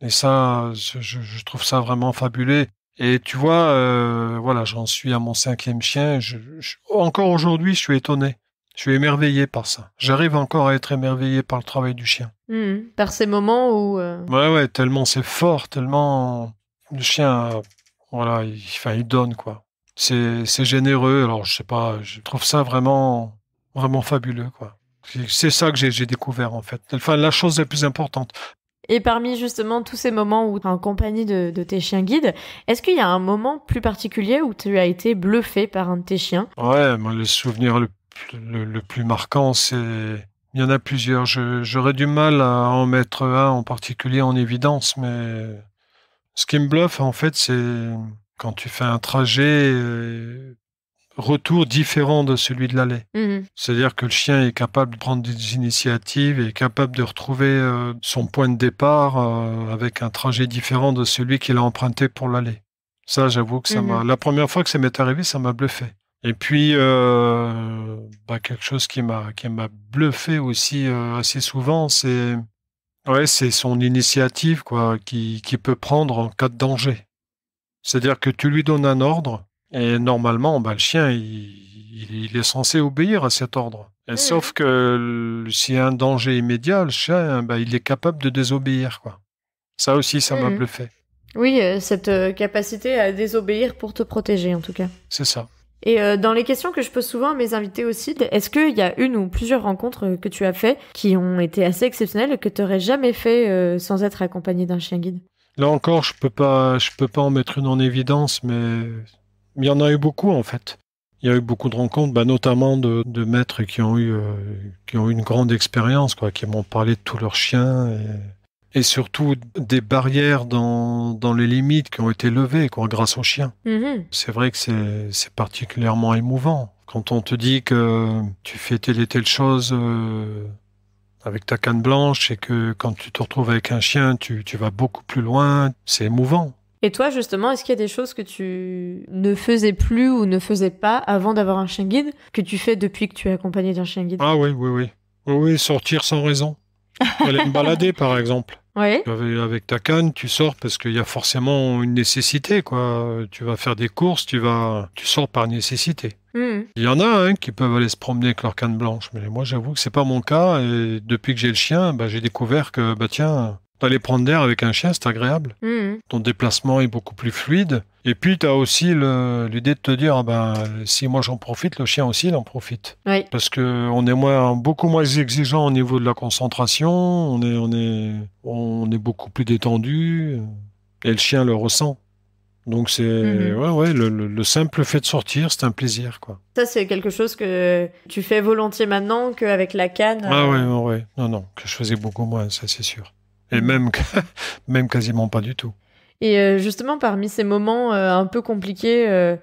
Et ça, je, je trouve ça vraiment fabuleux. Et tu vois, euh, voilà, j'en suis à mon cinquième chien. encore aujourd'hui, je suis étonné. Je suis émerveillé par ça. J'arrive encore à être émerveillé par le travail du chien. Hmm. par ces moments où. Euh, ouais, ouais, tellement c'est fort, tellement le chien, voilà, il, donne quoi. C'est, c'est généreux. Alors, je sais pas, je trouve ça vraiment, vraiment fabuleux quoi. C'est ça que j'ai, j'ai découvert en fait. Enfin, la chose la plus importante. Et parmi justement tous ces moments où tu es en compagnie de, tes chiens guides, est-ce qu'il y a un moment plus particulier où tu as été bluffé par un de tes chiens Ouais, le souvenir le, le, le plus marquant, c'est. Il y en a plusieurs. J'aurais du mal à en mettre un en particulier en évidence, mais ce qui me bluffe, en fait, c'est quand tu fais un trajet euh, retour différent de celui de l'aller. Mm-hmm. C'est-à-dire que le chien est capable de prendre des initiatives et est capable de retrouver euh, son point de départ euh, avec un trajet différent de celui qu'il a emprunté pour l'aller. Ça, j'avoue que ça m'a. Mm-hmm. La première fois que ça m'est arrivé, ça m'a bluffé. Et puis, euh, bah, quelque chose qui m'a qui m'a bluffé aussi assez souvent, c'est ouais, c'est son initiative quoi, qui, qui peut prendre en cas de danger. C'est-à-dire que tu lui donnes un ordre, et normalement, bah, le chien, il, est censé obéir à cet ordre. Mmh. Sauf que s'il y a un danger immédiat, le chien, bah, il est capable de désobéir. Quoi. Ça aussi, ça m'a mmh. bluffé. Oui, euh, cette euh, capacité à désobéir pour te protéger, en tout cas. C'est ça. Et euh, dans les questions que je pose souvent à mes invités aussi, est-ce qu'il y a une ou plusieurs rencontres que tu as faites qui ont été assez exceptionnelles et que tu n'aurais jamais fait sans être accompagné d'un chien guide Là encore, je peux pas, je peux pas en mettre une en évidence, mais il y en a eu beaucoup en fait. Il y a eu beaucoup de rencontres, bah, notamment de, maîtres qui ont eu euh, qui ont eu une grande expérience, quoi, qui m'ont parlé de tous leurs chiens et, surtout des barrières dans, les limites qui ont été levées grâce aux chiens. Mm-hmm. C'est vrai que c'est particulièrement émouvant quand on te dit que tu fais telle et telle chose. Euh, avec ta canne blanche et que quand tu te retrouves avec un chien, tu vas beaucoup plus loin. C'est émouvant. Et toi, justement, est-ce qu'il y a des choses que tu ne faisais plus ou ne faisais pas avant d'avoir un chien guide que tu fais depuis que tu es accompagné d'un chien guide Ah oui, oui, oui. Oui, oui, sortir sans raison. Aller me balader, par exemple. Oui. Avec, ta canne, tu sors parce qu'il y a forcément une nécessité, quoi. Tu vas faire des courses, tu vas, tu sors par nécessité. Hmm. Il y en a hein, qui peuvent aller se promener avec leur canne blanche, mais moi j'avoue que c'est pas mon cas. Et depuis que j'ai le chien, bah, j'ai découvert que bah tiens, D'aller prendre l'air avec un chien, c'est agréable. Mm. Ton déplacement est beaucoup plus fluide. Et puis, tu as aussi l'idée de te dire, ah ben, si moi j'en profite, le chien aussi, il en profite. Parce Parce qu'on est moins, beaucoup moins exigeant au niveau de la concentration, on est, on est, on est beaucoup plus détendu, et le chien le ressent. Donc c'est mhm. ouais, ouais, le, simple fait de sortir, c'est un plaisir quoi. Ça c'est quelque chose que tu fais volontiers maintenant qu'avec la canne. Ah euh, ouais, ouais ouais non non que je faisais beaucoup moins ça c'est sûr et même, même quasiment pas du tout. Et euh, justement, parmi ces moments euh, un peu compliqués, euh,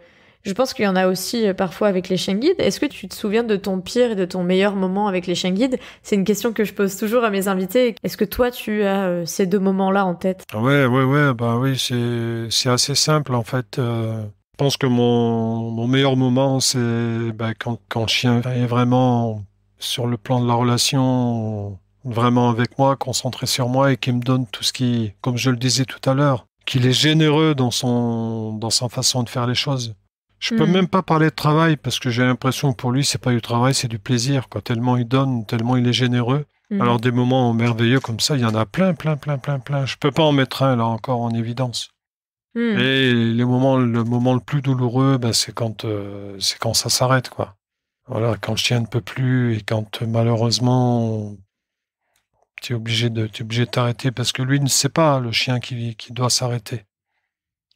je pense qu'il y en a aussi parfois avec les chiens guides. Est-ce que tu te souviens de ton pire et de ton meilleur moment avec les chiens guides C'est une question que je pose toujours à mes invités. Est-ce que toi, tu as ces deux moments-là en tête Ouais, ouais, ouais. Bah oui, c'est assez simple en fait. je pense que mon, mon meilleur moment, c'est bah, quand, quand chien est vraiment sur le plan de la relation vraiment avec moi, concentré sur moi et qui me donne tout ce qui, comme je le disais tout à l'heure, qu'il est généreux dans son, dans sa façon de faire les choses. Je ne peux hmm. même pas parler de travail parce que j'ai l'impression que pour lui c'est pas du travail, c'est du plaisir. Quoi. Tellement il donne, tellement il est généreux. Hmm. Alors des moments merveilleux comme ça, il y en a plein, plein, plein, plein, plein. Je peux pas en mettre un là encore en évidence. Hmm. Et les moments, le moment le plus douloureux, ben, c'est quand, euh, c'est quand ça s'arrête, quoi. Voilà, quand je tiens ne peut plus et quand malheureusement tu es obligé de obligé t'arrêter parce que lui ne sait pas hein, le chien qui, qui doit s'arrêter.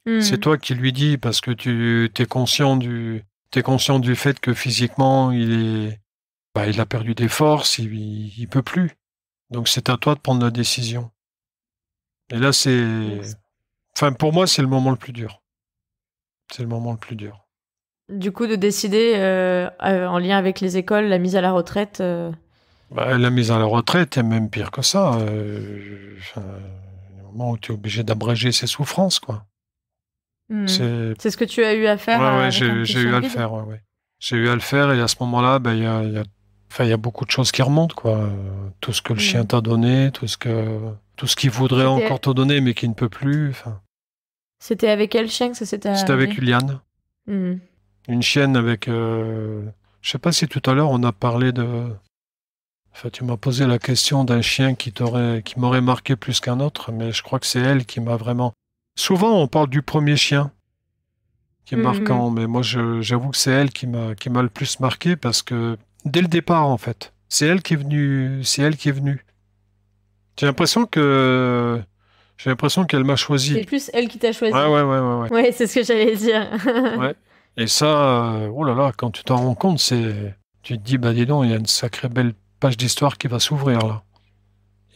Hmm. C'est toi qui lui dis parce que tu es conscient du es conscient du fait que physiquement il est bah, il a perdu des forces, il, il, peut plus. Donc c'est à toi de prendre la décision. Et là c'est enfin pour moi c'est le moment le plus dur. C'est le moment le plus dur. Du coup de décider euh, euh, en lien avec les écoles la mise à la retraite. Euh, bah, la mise à la retraite est même pire que ça. Euh, un moment où tu es obligé d'abréger ses souffrances, quoi. Hmm. C'est ce que tu as eu à faire. Ouais, euh, j'ai eu à le faire. j'ai eu à le faire et à ce moment-là, bah, il y, a, y, a, beaucoup de choses qui remontent, quoi. Tout ce que le chien hmm. t'a donné, tout ce que tout ce qu'il voudrait encore te donner, mais qui ne peut plus. C'était avec quel chien que ça C'était avec Uliane. Hmm. Une chienne avec. Je euh, Je sais pas si tout à l'heure on a parlé de tu m'as posé la question d'un chien qui t'aurait, qui m'aurait marqué plus qu'un autre, mais je crois que c'est elle qui m'a vraiment. Souvent, on parle du premier chien qui est mhm. marquant, mais moi, j'avoue que c'est elle qui m'a, qui m'a le plus marqué parce que dès le départ, en fait, c'est elle qui est venue, c'est elle qui est venue. J'ai l'impression que j'ai l'impression qu'elle m'a choisi. C'est plus elle qui t'a choisi. Ouais, ouais, ouais, ouais. Ouais, ouais c'est ce que j'allais dire. ouais. Et ça, euh, oh là là, quand tu t'en rends compte, c'est, tu te dis, bah dis donc, il y a une sacrée belle page d'histoire qui va s'ouvrir là.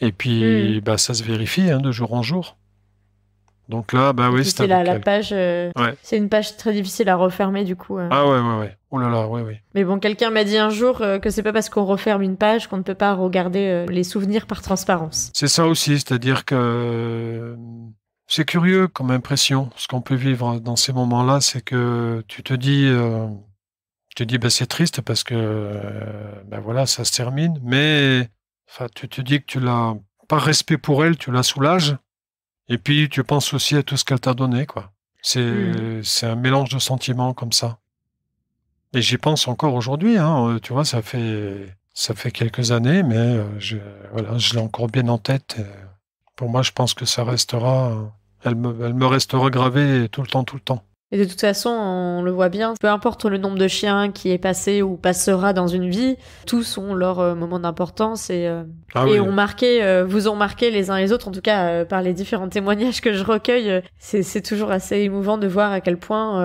Et puis, hmm. bah, ça se vérifie hein, de jour en jour. Donc là, bah oui, c'est la, page. Euh, c'est une page très difficile à refermer du coup. Euh. Ah ouais, oh ouais, ouais. Mais bon, quelqu'un m'a dit un jour euh, que c'est pas parce qu'on referme une page qu'on ne peut pas regarder les souvenirs par transparence. C'est ça aussi, c'est-à-dire que c'est curieux comme impression. Ce qu'on peut vivre dans ces moments-là, c'est que tu te dis, je te dis, ben c'est triste parce que ben voilà, ça se termine, mais tu te dis que tu l'as, pas respect pour elle, tu la soulages, et puis tu penses aussi à tout ce qu'elle t'a donné. quoi. C'est mmh. un mélange de sentiments comme ça. Et j'y pense encore aujourd'hui, hein, euh, tu vois, ça fait, ça fait quelques années, mais euh, je, je l'ai encore bien en tête. Pour moi, je pense que ça restera, elle me, elle me restera gravée tout le temps, tout le temps. Et de toute façon, on le voit bien, peu importe le nombre de chiens qui est passé ou passera dans une vie, tous ont leur euh, moment d'importance et, euh, ah et ont marqué, euh, vous ont marqué les uns les autres, en tout cas par les différents témoignages que je recueille. C'est toujours assez émouvant de voir à quel point,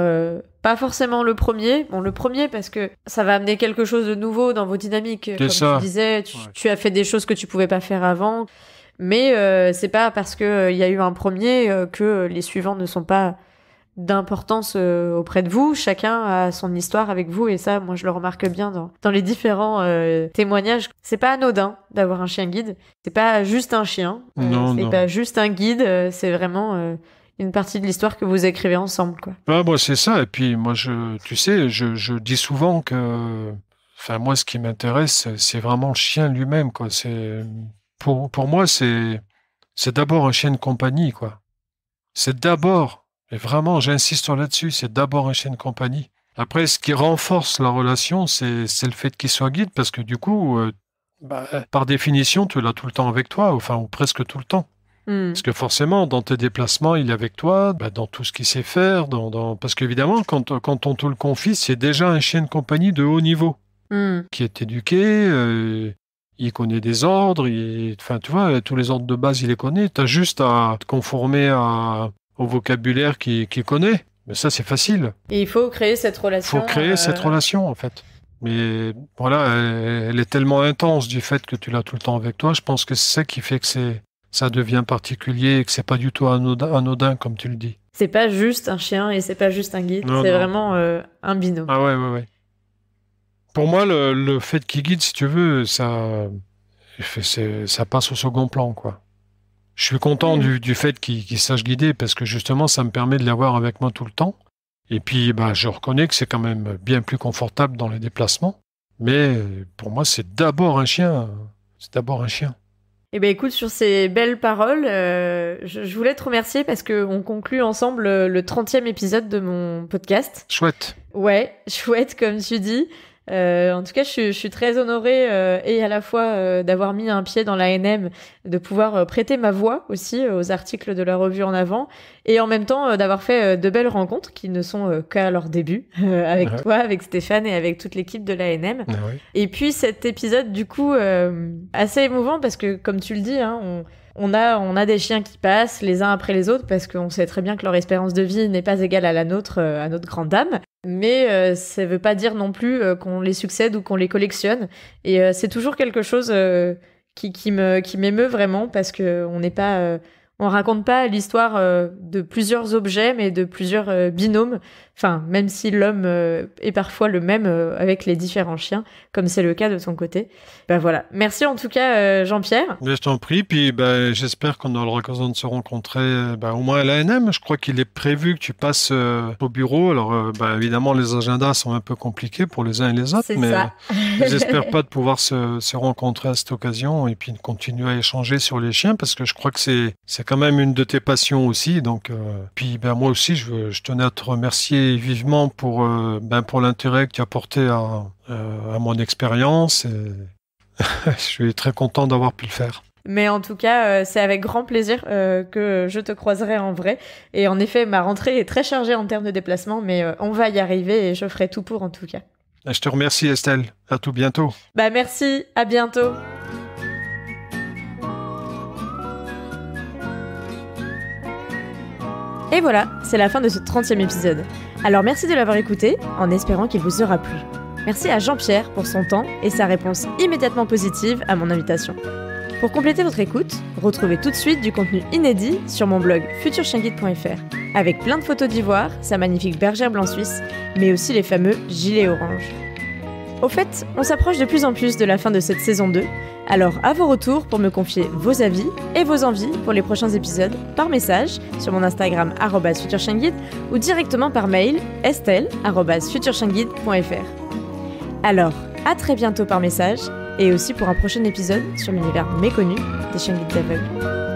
pas forcément le premier, bon le premier parce que ça va amener quelque chose de nouveau dans vos dynamiques. Comme tu disais, tu, tu as fait des choses que tu pouvais pas faire avant, mais c'est pas parce que il y a eu un premier que les suivants ne sont pas d'importance euh, auprès de vous. Chacun a son histoire avec vous et ça, moi, je le remarque bien dans, les différents euh, témoignages. C'est pas anodin d'avoir un chien guide. C'est pas juste un chien. Euh, c'est pas juste un guide. c'est vraiment une partie de l'histoire que vous écrivez ensemble, quoi. moi, c'est ça. Et puis, moi, tu sais, je, dis souvent que, enfin, moi, ce qui m'intéresse, c'est vraiment le chien lui-même, quoi. C'est pour, pour moi, c'est c'est d'abord un chien de compagnie, quoi. C'est d'abord et vraiment, j'insiste là-dessus, c'est d'abord un chien de compagnie. Après, ce qui renforce la relation, c'est le fait qu'il soit guide, parce que du coup, euh, bah, euh. par définition, tu l'as tout le temps avec toi, enfin, ou presque tout le temps. Hmm. Parce que forcément, dans tes déplacements, il est avec toi, bah, dans tout ce qu'il sait faire, dans, dans... parce qu'évidemment, quand, quand on te le confie, c'est déjà un chien de compagnie de haut niveau, hmm. qui est éduqué, euh, il connaît des ordres, enfin, tu vois, tous les ordres de base, il les connaît, tu as juste à te conformer à, au vocabulaire qu'il connaît. Mais ça, c'est facile. il faut créer cette relation. Il faut créer cette euh, relation, en fait. Mais voilà, elle, est tellement intense du fait que tu l'as tout le temps avec toi. Je pense que c'est ça qui fait que c'est ça devient particulier et que c'est pas du tout anodin, anodin, comme tu le dis. C'est pas juste un chien et c'est pas juste un guide. C'est vraiment euh, un binôme. Ah ouais, ouais, ouais. Pour moi, le, fait qu'il guide, si tu veux, ça, ça passe au second plan, quoi. Je suis content mm. du, fait qu'il sache guider parce que justement, ça me permet de l'avoir avec moi tout le temps. Et puis, bah, je reconnais que c'est quand même bien plus confortable dans les déplacements. Mais pour moi, c'est d'abord un chien. C'est d'abord un chien. Eh bien, écoute, sur ces belles paroles, euh, je, voulais te remercier parce qu'on conclut ensemble le 30e épisode de mon podcast. Chouette. Ouais, chouette, comme tu dis. Euh, en tout cas, je, suis très honorée euh, et à la fois euh, d'avoir mis un pied dans l'ANM, de pouvoir prêter ma voix aussi aux articles de la revue En Avant, et en même temps d'avoir fait de belles rencontres qui ne sont qu'à leur début, avec toi, avec Stéphane et avec toute l'équipe de l'ANM. Ah et puis cet épisode, du coup, assez émouvant parce que, comme tu le dis, hein, on on a, on a des chiens qui passent les uns après les autres parce qu'on sait très bien que leur espérance de vie n'est pas égale à la nôtre, euh, à notre grande dame. Mais euh, ça ne veut pas dire non plus euh, qu'on les succède ou qu'on les collectionne. Et c'est toujours quelque chose qui, me, qui m'émeut vraiment parce qu'on n'est pas. on raconte pas l'histoire de plusieurs objets, mais de plusieurs binômes. Enfin, même si l'homme euh, est parfois le même euh, avec les différents chiens, comme c'est le cas de ton côté. Ben voilà. Merci en tout cas, euh, Jean-Pierre. Je t'en prie. Puis ben, j'espère qu'on aura l'occasion de se rencontrer bah, au moins à l'ANM. Je crois qu'il est prévu que tu passes au bureau. Alors ben, évidemment, les agendas sont un peu compliqués pour les uns et les autres. Mais j'espère pas de pouvoir se, se, rencontrer à cette occasion et puis de continuer à échanger sur les chiens parce que je crois que c'est quand même une de tes passions aussi. Donc, puis ben, moi aussi, je, je tenais à te remercier vivement pour, euh, ben pour l'intérêt que tu as porté à, euh, à mon expérience. je suis très content d'avoir pu le faire. Mais en tout cas, euh, c'est avec grand plaisir que je te croiserai en vrai. Et en effet, ma rentrée est très chargée en termes de déplacement, mais on va y arriver et je ferai tout pour en tout cas. Je te remercie Estelle. À tout bientôt. Bah merci, à bientôt. Et voilà, c'est la fin de ce 30e épisode. Alors merci de l'avoir écouté, en espérant qu'il vous aura plu. Merci à Jean-Pierre pour son temps et sa réponse immédiatement positive à mon invitation. Pour compléter votre écoute, retrouvez tout de suite du contenu inédit sur mon blog futurchienguide.fr, avec plein de photos d'ivoire, sa magnifique bergère blanc suisse, mais aussi les fameux gilets orange. Au fait, on s'approche de plus en plus de la fin de cette saison 2, alors à vos retours pour me confier vos avis et vos envies pour les prochains épisodes par message sur mon Instagram @futurechanguide ou directement par mail estelle@futurechanguide.fr. Alors, à très bientôt par message et aussi pour un prochain épisode sur l'univers méconnu des Shanguides aveugles.